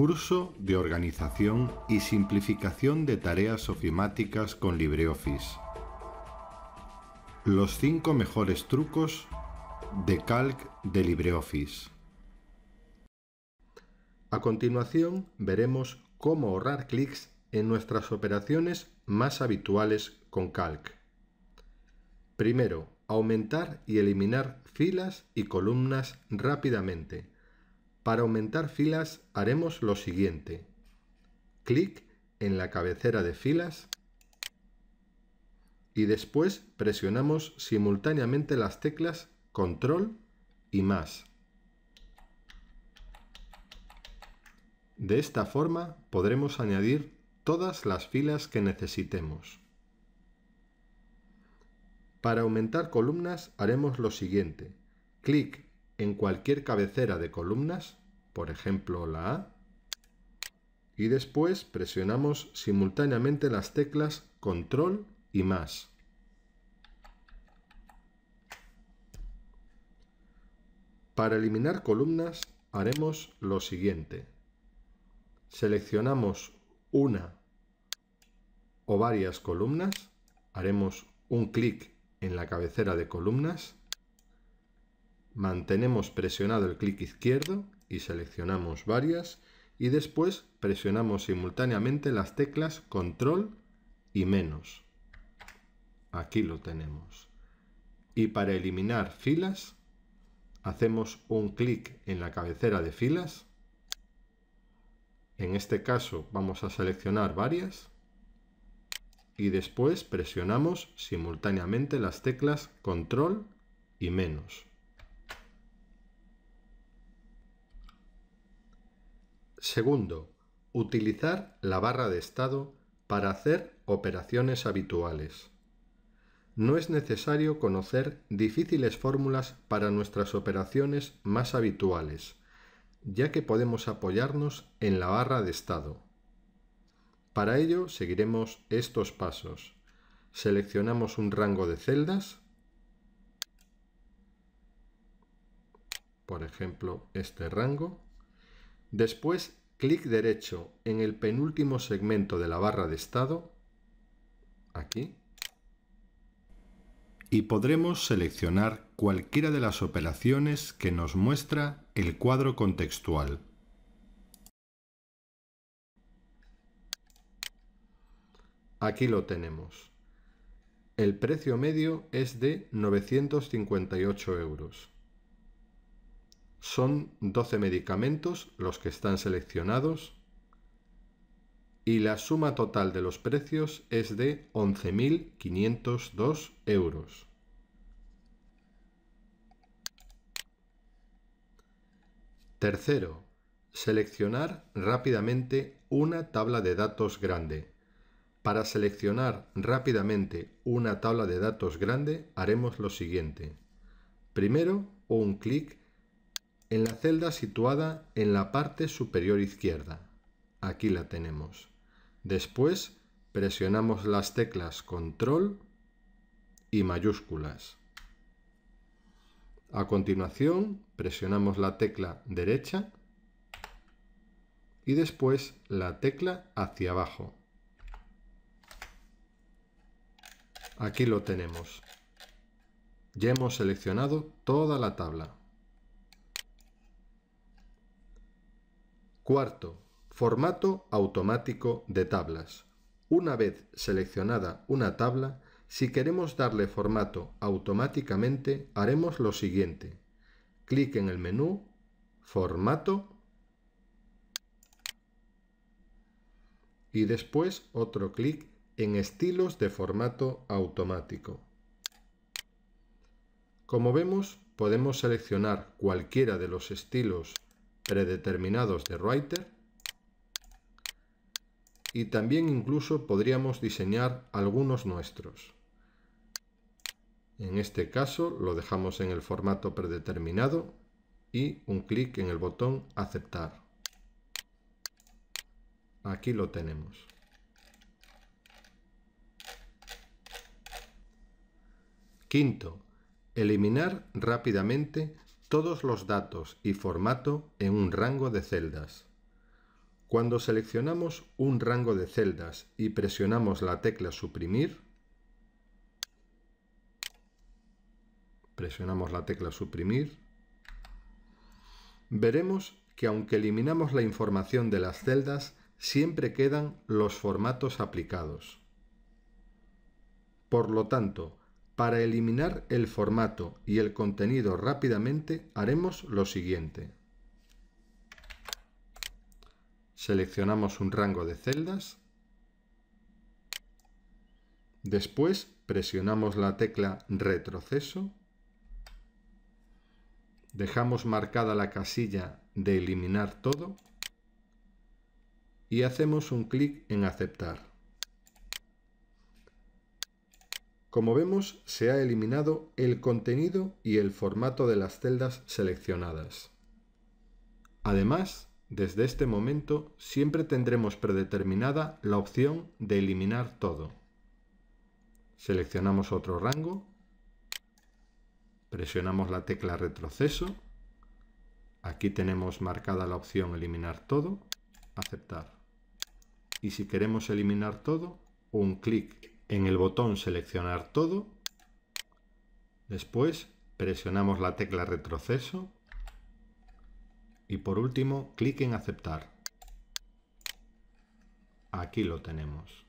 Curso de Organización y Simplificación de Tareas Ofimáticas con LibreOffice. Los 5 mejores trucos de Calc de LibreOffice. A continuación veremos cómo ahorrar clics en nuestras operaciones más habituales con Calc. Primero, aumentar y eliminar filas y columnas rápidamente para aumentar filas haremos lo siguiente. Clic en la cabecera de filas y después presionamos simultáneamente las teclas Control y más. De esta forma podremos añadir todas las filas que necesitemos. Para aumentar columnas haremos lo siguiente. Clic en cualquier cabecera de columnas, por ejemplo la A, y después presionamos simultáneamente las teclas Control y más. Para eliminar columnas haremos lo siguiente. Seleccionamos una o varias columnas, haremos un clic en la cabecera de columnas mantenemos presionado el clic izquierdo y seleccionamos varias y después presionamos simultáneamente las teclas control y menos. Aquí lo tenemos. Y para eliminar filas, hacemos un clic en la cabecera de filas. En este caso vamos a seleccionar varias y después presionamos simultáneamente las teclas control y menos. Segundo, utilizar la barra de estado para hacer operaciones habituales. No es necesario conocer difíciles fórmulas para nuestras operaciones más habituales, ya que podemos apoyarnos en la barra de estado. Para ello seguiremos estos pasos. Seleccionamos un rango de celdas, por ejemplo este rango, Después, clic derecho en el penúltimo segmento de la barra de estado, aquí, y podremos seleccionar cualquiera de las operaciones que nos muestra el cuadro contextual. Aquí lo tenemos. El precio medio es de 958 euros son 12 medicamentos los que están seleccionados y la suma total de los precios es de 11.502 euros. Tercero, seleccionar rápidamente una tabla de datos grande. Para seleccionar rápidamente una tabla de datos grande haremos lo siguiente. Primero, un clic en la celda situada en la parte superior izquierda. Aquí la tenemos. Después presionamos las teclas control y mayúsculas. A continuación presionamos la tecla derecha y después la tecla hacia abajo. Aquí lo tenemos. Ya hemos seleccionado toda la tabla. Cuarto, formato automático de tablas. Una vez seleccionada una tabla, si queremos darle formato automáticamente, haremos lo siguiente. Clic en el menú Formato y después otro clic en Estilos de formato automático. Como vemos, podemos seleccionar cualquiera de los estilos predeterminados de Writer y también incluso podríamos diseñar algunos nuestros. En este caso lo dejamos en el formato predeterminado y un clic en el botón aceptar. Aquí lo tenemos. Quinto, eliminar rápidamente todos los datos y formato en un rango de celdas. Cuando seleccionamos un rango de celdas y presionamos la tecla suprimir, presionamos la tecla suprimir, veremos que aunque eliminamos la información de las celdas, siempre quedan los formatos aplicados. Por lo tanto, para eliminar el formato y el contenido rápidamente haremos lo siguiente. Seleccionamos un rango de celdas. Después presionamos la tecla retroceso. Dejamos marcada la casilla de eliminar todo. Y hacemos un clic en aceptar. Como vemos, se ha eliminado el contenido y el formato de las celdas seleccionadas. Además, desde este momento siempre tendremos predeterminada la opción de eliminar todo. Seleccionamos otro rango, presionamos la tecla retroceso, aquí tenemos marcada la opción eliminar todo, aceptar. Y si queremos eliminar todo, un clic en el botón seleccionar todo, después presionamos la tecla retroceso y por último clic en aceptar. Aquí lo tenemos.